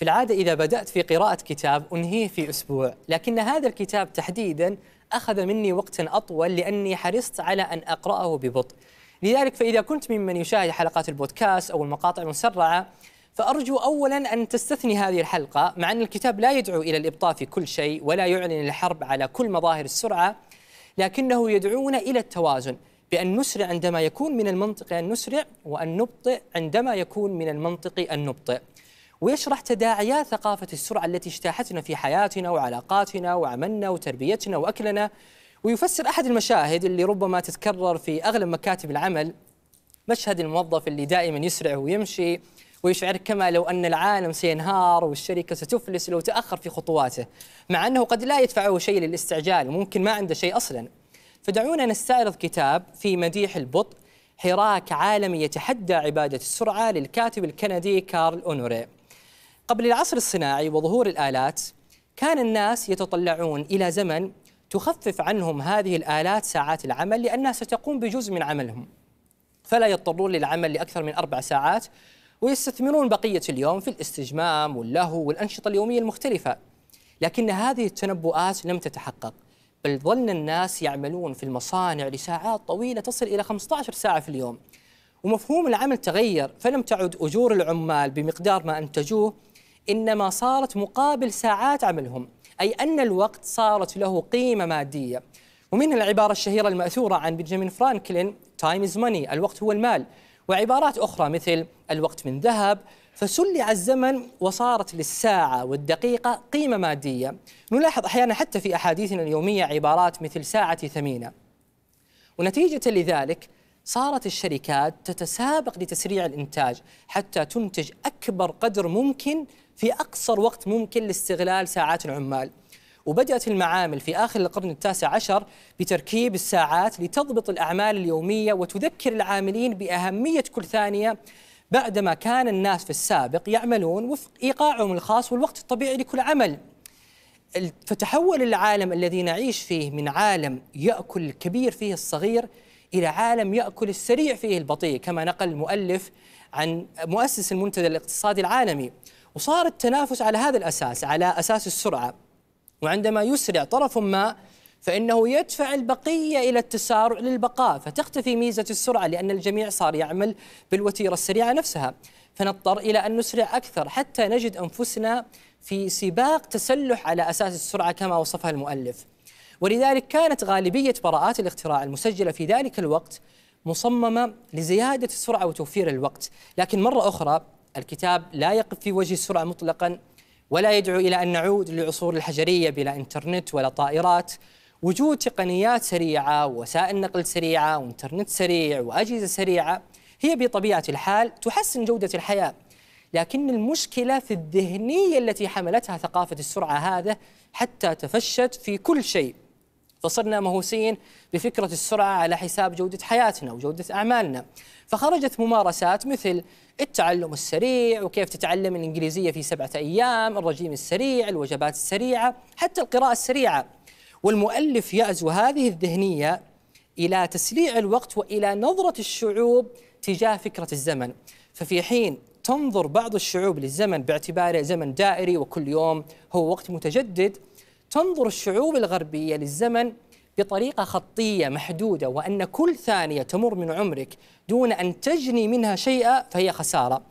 في العادة إذا بدأت في قراءة كتاب أنهيه في أسبوع لكن هذا الكتاب تحديدا أخذ مني وقتا أطول لأني حرصت على أن أقرأه ببطء لذلك فإذا كنت ممن يشاهد حلقات البودكاست أو المقاطع المسرعة فأرجو أولا أن تستثني هذه الحلقة مع أن الكتاب لا يدعو إلى الإبطاء في كل شيء ولا يعلن الحرب على كل مظاهر السرعة لكنه يدعونا إلى التوازن بأن نسرع عندما يكون من المنطقي أن نسرع وأن نبطئ عندما يكون من المنطقي أن نبطئ ويشرح تداعيات ثقافة السرعة التي اجتاحتنا في حياتنا وعلاقاتنا وعملنا وتربيتنا وأكلنا ويفسر أحد المشاهد اللي ربما تتكرر في أغلب مكاتب العمل مشهد الموظف اللي دائما يسرع ويمشي ويشعرك كما لو أن العالم سينهار والشركة ستفلس لو تأخر في خطواته مع أنه قد لا يدفعه شيء للاستعجال وممكن ما عنده شيء أصلا فدعونا نستعرض كتاب في مديح البطء حراك عالمي يتحدى عبادة السرعة للكاتب الكندي كارل أونوري قبل العصر الصناعي وظهور الآلات كان الناس يتطلعون إلى زمن تخفف عنهم هذه الآلات ساعات العمل لأنها ستقوم بجزء من عملهم فلا يضطرون للعمل لأكثر من أربع ساعات ويستثمرون بقية اليوم في الاستجمام واللهو والأنشطة اليومية المختلفة لكن هذه التنبؤات لم تتحقق بل ظل الناس يعملون في المصانع لساعات طويلة تصل إلى 15 ساعة في اليوم ومفهوم العمل تغير فلم تعد أجور العمال بمقدار ما أنتجوه إنما صارت مقابل ساعات عملهم أي أن الوقت صارت له قيمة مادية ومنها العبارة الشهيرة المأثورة عن بنجامين فرانكلين تايم از ماني الوقت هو المال وعبارات أخرى مثل الوقت من ذهب فسلع الزمن وصارت للساعة والدقيقة قيمة مادية نلاحظ أحيانا حتى في أحاديثنا اليومية عبارات مثل ساعتي ثمينة ونتيجة لذلك صارت الشركات تتسابق لتسريع الانتاج حتى تنتج اكبر قدر ممكن في اقصر وقت ممكن لاستغلال ساعات العمال. وبدات المعامل في اخر القرن التاسع عشر بتركيب الساعات لتضبط الاعمال اليوميه وتذكر العاملين باهميه كل ثانيه بعدما كان الناس في السابق يعملون وفق ايقاعهم الخاص والوقت الطبيعي لكل عمل. فتحول العالم الذي نعيش فيه من عالم ياكل الكبير فيه الصغير إلى عالم يأكل السريع فيه البطيء كما نقل المؤلف عن مؤسس المنتدى الاقتصادي العالمي وصار التنافس على هذا الأساس على أساس السرعة وعندما يسرع طرف ما فإنه يدفع البقية إلى التسارع للبقاء فتختفي ميزة السرعة لأن الجميع صار يعمل بالوتيرة السريعة نفسها فنضطر إلى أن نسرع أكثر حتى نجد أنفسنا في سباق تسلح على أساس السرعة كما وصفها المؤلف ولذلك كانت غالبية براءات الاختراع المسجلة في ذلك الوقت مصممة لزيادة السرعة وتوفير الوقت لكن مرة أخرى الكتاب لا يقف في وجه السرعة مطلقا ولا يدعو إلى أن نعود للعصور الحجرية بلا إنترنت ولا طائرات وجود تقنيات سريعة ووسائل نقل سريعة وإنترنت سريع وأجهزة سريعة هي بطبيعة الحال تحسن جودة الحياة لكن المشكلة في الذهنية التي حملتها ثقافة السرعة هذا حتى تفشت في كل شيء فصرنا مهووسين بفكرة السرعة على حساب جودة حياتنا وجودة أعمالنا فخرجت ممارسات مثل التعلم السريع وكيف تتعلم الإنجليزية في سبعة أيام الرجيم السريع الوجبات السريعة حتى القراءة السريعة والمؤلف يأزو هذه الذهنية إلى تسريع الوقت وإلى نظرة الشعوب تجاه فكرة الزمن ففي حين تنظر بعض الشعوب للزمن باعتباره زمن دائري وكل يوم هو وقت متجدد تنظر الشعوب الغربية للزمن بطريقة خطية محدودة وأن كل ثانية تمر من عمرك دون أن تجني منها شيئا فهي خسارة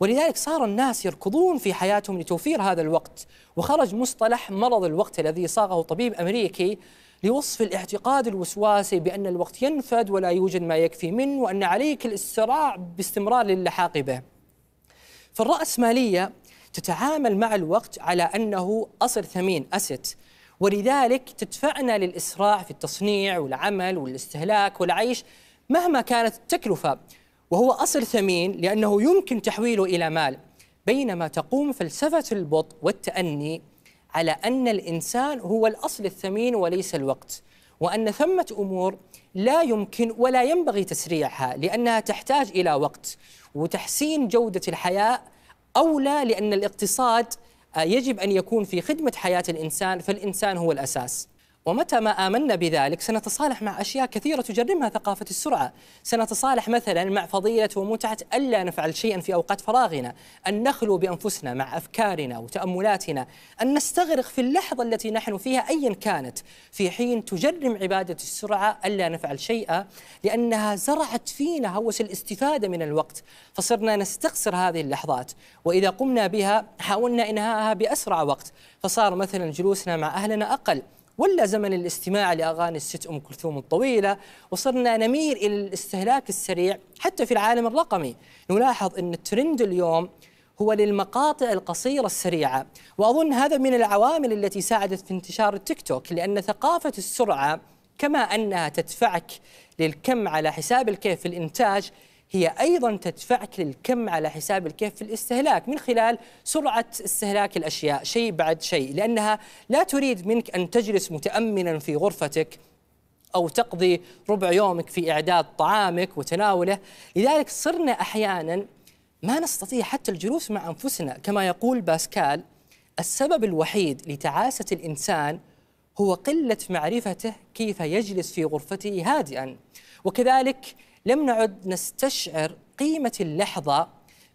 ولذلك صار الناس يركضون في حياتهم لتوفير هذا الوقت وخرج مصطلح مرض الوقت الذي صاغه طبيب أمريكي لوصف الاعتقاد الوسواسي بأن الوقت ينفد ولا يوجد ما يكفي منه وأن عليك الاستراع باستمرار للحاق به فالرأسمالية تتعامل مع الوقت على أنه أصل ثمين أست ولذلك تدفعنا للإسراع في التصنيع والعمل والاستهلاك والعيش مهما كانت التكلفة وهو أصل ثمين لأنه يمكن تحويله إلى مال بينما تقوم فلسفة البطء والتأني على أن الإنسان هو الأصل الثمين وليس الوقت وأن ثمة أمور لا يمكن ولا ينبغي تسريعها لأنها تحتاج إلى وقت وتحسين جودة الحياة أولى لأن الاقتصاد آه، يجب أن يكون في خدمة حياة الإنسان فالإنسان هو الأساس ومتى ما آمنا بذلك سنتصالح مع أشياء كثيرة تجرمها ثقافة السرعة سنتصالح مثلا مع فضيلة ومتعة ألا نفعل شيئا في أوقات فراغنا أن نخلو بأنفسنا مع أفكارنا وتأملاتنا أن نستغرق في اللحظة التي نحن فيها أيا كانت في حين تجرم عبادة السرعة ألا نفعل شيئا لأنها زرعت فينا هوس الاستفادة من الوقت فصرنا نستقصر هذه اللحظات وإذا قمنا بها حاولنا إنهاءها بأسرع وقت فصار مثلا جلوسنا مع أهلنا أقل ولا زمن الاستماع لاغاني الست ام كلثوم الطويله وصرنا نميل الى الاستهلاك السريع حتى في العالم الرقمي نلاحظ ان الترند اليوم هو للمقاطع القصيرة السريعة وأظن هذا من العوامل التي ساعدت في انتشار التيك توك لأن ثقافة السرعة كما أنها تدفعك للكم على حساب الكيف في الإنتاج هي أيضا تدفعك للكم على حساب الكيف في الاستهلاك من خلال سرعة استهلاك الأشياء شيء بعد شيء لأنها لا تريد منك أن تجلس متأمنا في غرفتك أو تقضي ربع يومك في إعداد طعامك وتناوله لذلك صرنا أحيانا ما نستطيع حتى الجلوس مع أنفسنا كما يقول باسكال السبب الوحيد لتعاسة الإنسان هو قلة معرفته كيف يجلس في غرفته هادئا وكذلك لم نعد نستشعر قيمة اللحظة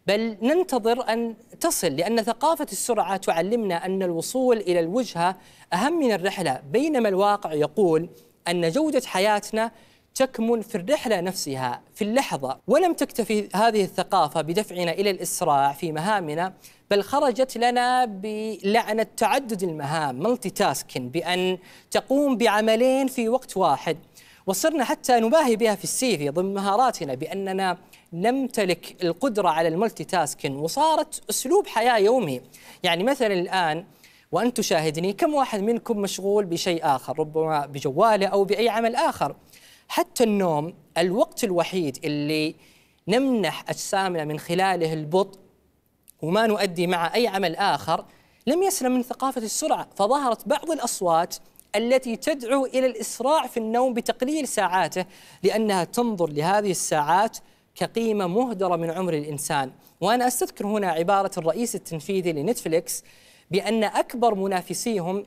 بل ننتظر أن تصل لأن ثقافة السرعة تعلمنا أن الوصول إلى الوجهة أهم من الرحلة بينما الواقع يقول أن جودة حياتنا تكمن في الرحلة نفسها في اللحظة ولم تكتفي هذه الثقافة بدفعنا إلى الإسراع في مهامنا بل خرجت لنا بلعنة تعدد المهام ملتي تاسكين بأن تقوم بعملين في وقت واحد وصرنا حتى نباهي بها في السيفي ضمن مهاراتنا بأننا نمتلك القدرة على الملتي تاسكين وصارت أسلوب حياة يومي يعني مثلا الآن وانت تشاهدني كم واحد منكم مشغول بشيء آخر ربما بجواله أو بأي عمل آخر حتى النوم الوقت الوحيد اللي نمنح أجسامنا من خلاله البطء وما نؤدي مع أي عمل آخر لم يسلم من ثقافة السرعة فظهرت بعض الأصوات التي تدعو إلى الإسراع في النوم بتقليل ساعاته لأنها تنظر لهذه الساعات كقيمة مهدرة من عمر الإنسان وأنا أستذكر هنا عبارة الرئيس التنفيذي لنتفليكس بأن أكبر منافسيهم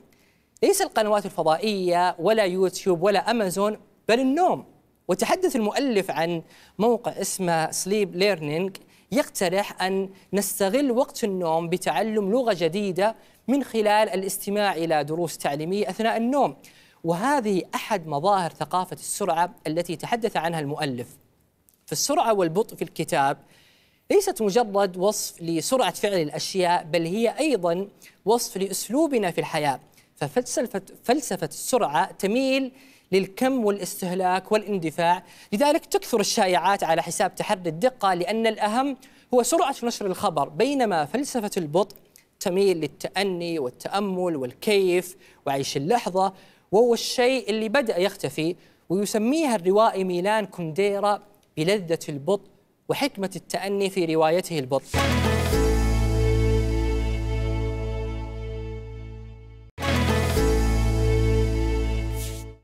ليس القنوات الفضائية ولا يوتيوب ولا أمازون بل النوم وتحدث المؤلف عن موقع اسمه سليب ليرنينج يقترح أن نستغل وقت النوم بتعلم لغة جديدة من خلال الاستماع إلى دروس تعليمية أثناء النوم وهذه أحد مظاهر ثقافة السرعة التي تحدث عنها المؤلف فالسرعة والبطء في الكتاب ليست مجرد وصف لسرعة فعل الأشياء بل هي أيضا وصف لأسلوبنا في الحياة ففلسفة فلسفة السرعة تميل للكم والاستهلاك والاندفاع لذلك تكثر الشائعات على حساب تحري الدقة لأن الأهم هو سرعة نشر الخبر بينما فلسفة البطء تميل للتأني والتأمل والكيف وعيش اللحظة وهو الشيء اللي بدأ يختفي ويسميها الروائي ميلان كونديرا بلذة البطء وحكمة التأني في روايته البطء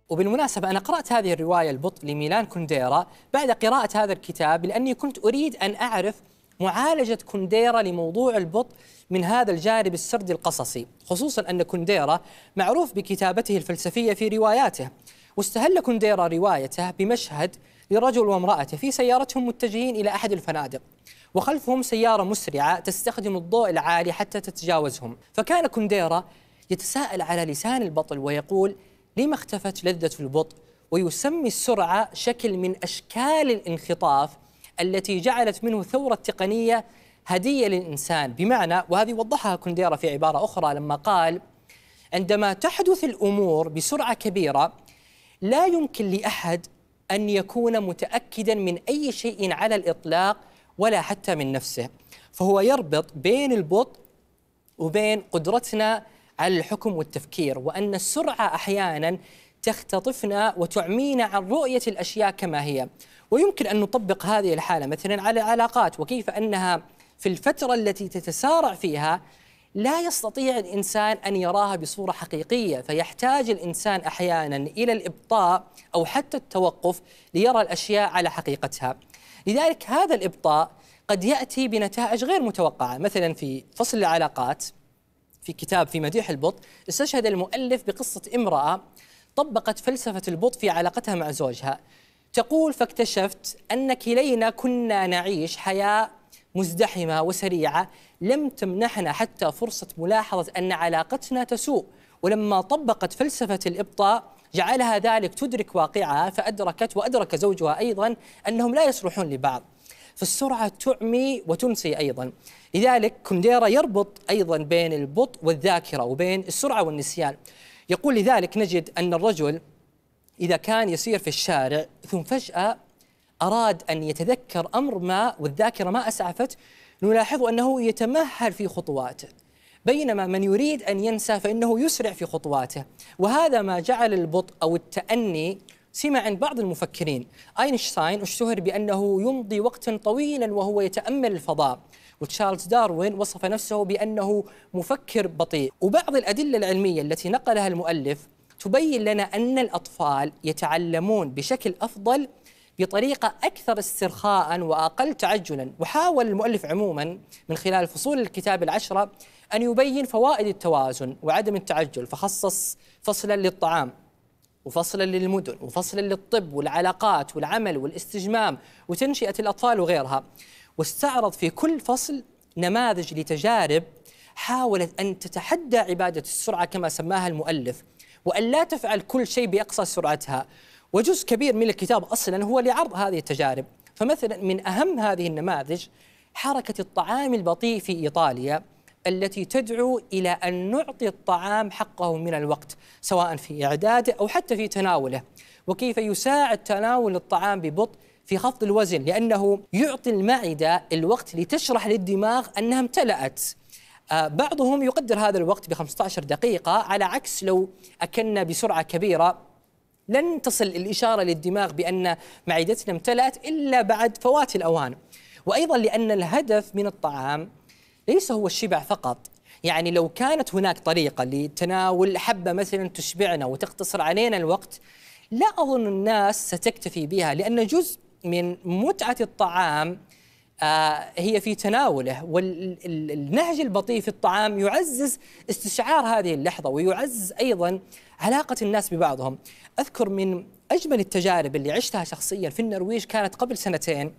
وبالمناسبة أنا قرأت هذه الرواية البطء لميلان كونديرا بعد قراءة هذا الكتاب لأني كنت أريد أن أعرف معالجة كونديرا لموضوع البطء من هذا الجانب السردي القصصي خصوصا أن كونديرا معروف بكتابته الفلسفية في رواياته واستهل كونديرا روايته بمشهد لرجل وامرأته في سيارتهم متجهين إلى أحد الفنادق وخلفهم سيارة مسرعة تستخدم الضوء العالي حتى تتجاوزهم فكان كونديرا يتساءل على لسان البطل ويقول لما اختفت لذة البطء ويسمي السرعة شكل من أشكال الانخطاف التي جعلت منه ثورة تقنية هدية للإنسان بمعنى وهذه وضحها كونديرا في عبارة أخرى لما قال عندما تحدث الأمور بسرعة كبيرة لا يمكن لأحد أن يكون متأكدا من أي شيء على الإطلاق ولا حتى من نفسه فهو يربط بين البطء وبين قدرتنا على الحكم والتفكير وأن السرعة أحيانا تختطفنا وتعمينا عن رؤية الأشياء كما هي ويمكن أن نطبق هذه الحالة مثلا على العلاقات وكيف أنها في الفترة التي تتسارع فيها لا يستطيع الانسان ان يراها بصوره حقيقيه، فيحتاج الانسان احيانا الى الابطاء او حتى التوقف ليرى الاشياء على حقيقتها. لذلك هذا الابطاء قد ياتي بنتائج غير متوقعه، مثلا في فصل العلاقات في كتاب في مديح البط استشهد المؤلف بقصه امراه طبقت فلسفة البطء في علاقتها مع زوجها تقول فاكتشفت أن كلينا كنا نعيش حياة مزدحمة وسريعة لم تمنحنا حتى فرصة ملاحظة أن علاقتنا تسوء ولما طبقت فلسفة الإبطاء جعلها ذلك تدرك واقعها فأدركت وأدرك زوجها أيضا أنهم لا يصلحون لبعض فالسرعة تعمي وتنسي أيضا لذلك كونديرا يربط أيضا بين البطء والذاكرة وبين السرعة والنسيان يقول لذلك نجد أن الرجل إذا كان يسير في الشارع ثم فجأة أراد أن يتذكر أمر ما والذاكرة ما أسعفت نلاحظ أنه يتمهل في خطواته بينما من يريد أن ينسى فإنه يسرع في خطواته وهذا ما جعل البطء أو التأني سمة عند بعض المفكرين أينشتاين اشتهر بأنه يمضي وقتا طويلا وهو يتأمل الفضاء وتشارلز داروين وصف نفسه بأنه مفكر بطيء وبعض الأدلة العلمية التي نقلها المؤلف تبين لنا أن الأطفال يتعلمون بشكل أفضل بطريقة أكثر استرخاء وأقل تعجلا وحاول المؤلف عموما من خلال فصول الكتاب العشرة أن يبين فوائد التوازن وعدم التعجل فخصص فصلا للطعام وفصلا للمدن وفصلا للطب والعلاقات والعمل والاستجمام وتنشئة الأطفال وغيرها واستعرض في كل فصل نماذج لتجارب حاولت أن تتحدى عبادة السرعة كما سماها المؤلف وأن لا تفعل كل شيء بأقصى سرعتها وجزء كبير من الكتاب أصلا هو لعرض هذه التجارب فمثلا من أهم هذه النماذج حركة الطعام البطيء في إيطاليا التي تدعو إلى أن نعطي الطعام حقه من الوقت سواء في إعداده أو حتى في تناوله وكيف يساعد تناول الطعام ببطء في خفض الوزن لأنه يعطي المعدة الوقت لتشرح للدماغ أنها امتلأت آه، بعضهم يقدر هذا الوقت ب 15 دقيقة على عكس لو أكلنا بسرعة كبيرة لن تصل الإشارة للدماغ بأن معدتنا امتلأت إلا بعد فوات الأوان وأيضا لأن الهدف من الطعام ليس هو الشبع فقط يعني لو كانت هناك طريقة لتناول حبة مثلا تشبعنا وتقتصر علينا الوقت لا أظن الناس ستكتفي بها لأن جزء من متعة الطعام آه، هي في تناوله والنهج البطيء في الطعام يعزز استشعار هذه اللحظة ويعزز أيضا علاقة الناس ببعضهم أذكر من أجمل التجارب اللي عشتها شخصيا في النرويج كانت قبل سنتين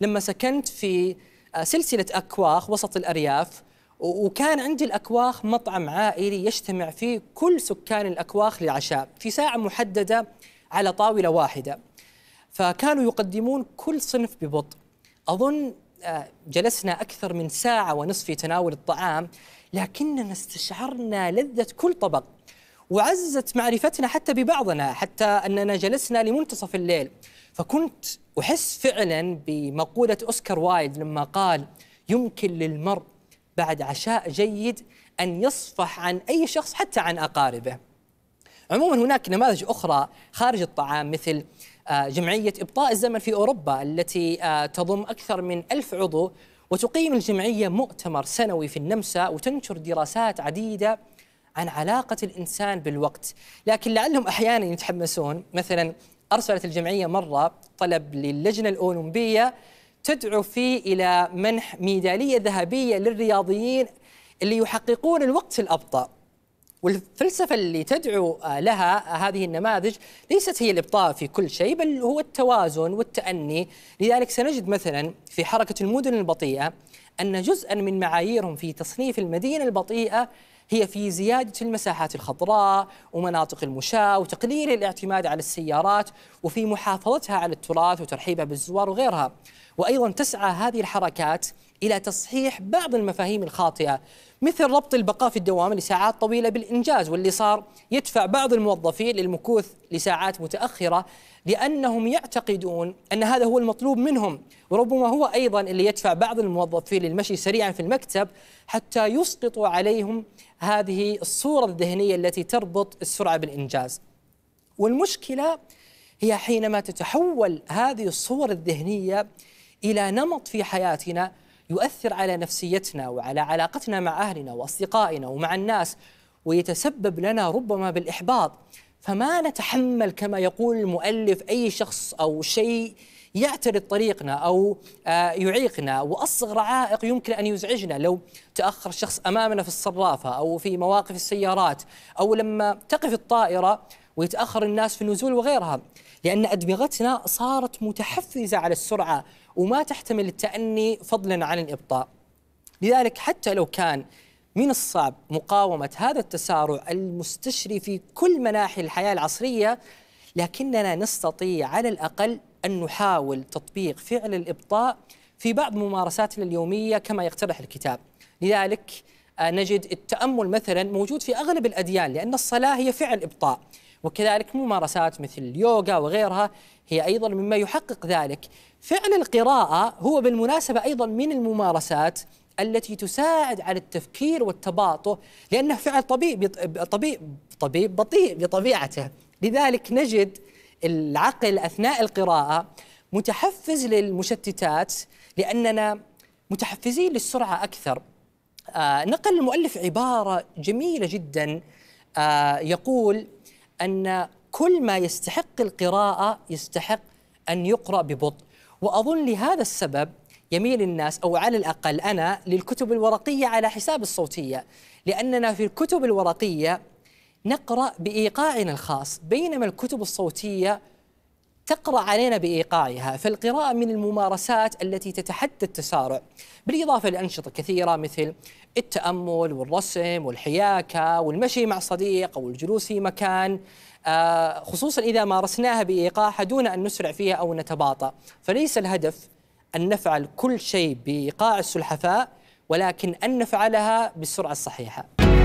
لما سكنت في آه، سلسلة أكواخ وسط الأرياف وكان عند الأكواخ مطعم عائلي يجتمع فيه كل سكان الأكواخ للعشاء في ساعة محددة على طاولة واحدة فكانوا يقدمون كل صنف ببطء أظن آه، جلسنا أكثر من ساعة ونصف في تناول الطعام لكننا استشعرنا لذة كل طبق وعززت معرفتنا حتى ببعضنا حتى أننا جلسنا لمنتصف الليل فكنت أحس فعلا بمقولة أوسكار وايلد لما قال يمكن للمرء بعد عشاء جيد أن يصفح عن أي شخص حتى عن أقاربه عموما هناك نماذج أخرى خارج الطعام مثل آه، جمعية إبطاء الزمن في أوروبا التي آه، تضم أكثر من ألف عضو وتقيم الجمعية مؤتمر سنوي في النمسا وتنشر دراسات عديدة عن علاقة الإنسان بالوقت لكن لعلهم أحيانا يتحمسون مثلا أرسلت الجمعية مرة طلب للجنة الأولمبية تدعو فيه إلى منح ميدالية ذهبية للرياضيين اللي يحققون الوقت الأبطأ والفلسفة اللي تدعو آه، لها آه، هذه النماذج ليست هي الإبطاء في كل شيء بل هو التوازن والتأني لذلك سنجد مثلا في حركة المدن البطيئة أن جزءا من معاييرهم في تصنيف المدينة البطيئة هي في زيادة المساحات الخضراء ومناطق المشاة وتقليل الاعتماد على السيارات وفي محافظتها على التراث وترحيبها بالزوار وغيرها وأيضا تسعى هذه الحركات إلى تصحيح بعض المفاهيم الخاطئة مثل ربط البقاء في الدوام لساعات طويلة بالإنجاز واللي صار يدفع بعض الموظفين للمكوث لساعات متأخرة لأنهم يعتقدون أن هذا هو المطلوب منهم وربما هو أيضا اللي يدفع بعض الموظفين للمشي سريعا في المكتب حتى يسقطوا عليهم هذه الصورة الذهنية التي تربط السرعة بالإنجاز والمشكلة هي حينما تتحول هذه الصور الذهنية إلى نمط في حياتنا يؤثر على نفسيتنا وعلى علاقتنا مع أهلنا وأصدقائنا ومع الناس ويتسبب لنا ربما بالإحباط فما نتحمل كما يقول المؤلف أي شخص أو شيء يعترض طريقنا أو آه، يعيقنا وأصغر عائق يمكن أن يزعجنا لو تأخر شخص أمامنا في الصرافة أو في مواقف السيارات أو لما تقف الطائرة ويتأخر الناس في النزول وغيرها لأن أدمغتنا صارت متحفزة على السرعة وما تحتمل التأني فضلا عن الإبطاء لذلك حتى لو كان من الصعب مقاومة هذا التسارع المستشري في كل مناحي الحياة العصرية لكننا نستطيع على الأقل أن نحاول تطبيق فعل الإبطاء في بعض ممارساتنا اليومية كما يقترح الكتاب لذلك آه، نجد التأمل مثلا موجود في أغلب الأديان لأن الصلاة هي فعل إبطاء وكذلك ممارسات مثل اليوغا وغيرها هي أيضا مما يحقق ذلك فعل القراءة هو بالمناسبة أيضا من الممارسات التي تساعد على التفكير والتباطؤ لأنه فعل طبيب طبيب طبيب بطيء بطبيعته لذلك نجد العقل أثناء القراءة متحفز للمشتتات لأننا متحفزين للسرعة أكثر آه نقل المؤلف عبارة جميلة جدا آه يقول أن كل ما يستحق القراءة يستحق أن يقرأ ببطء وأظن لهذا السبب يميل الناس أو على الأقل أنا للكتب الورقية على حساب الصوتية لأننا في الكتب الورقية نقرأ بإيقاعنا الخاص بينما الكتب الصوتية تقرأ علينا بإيقاعها فالقراءة من الممارسات التي تتحدى التسارع بالإضافة لأنشطة كثيرة مثل التأمل والرسم والحياكة والمشي مع صديق أو الجلوس في مكان آه، خصوصا إذا مارسناها بإيقاعها دون أن نسرع فيها أو نتباطأ فليس الهدف أن نفعل كل شيء بإيقاع السلحفاء ولكن أن نفعلها بالسرعة الصحيحة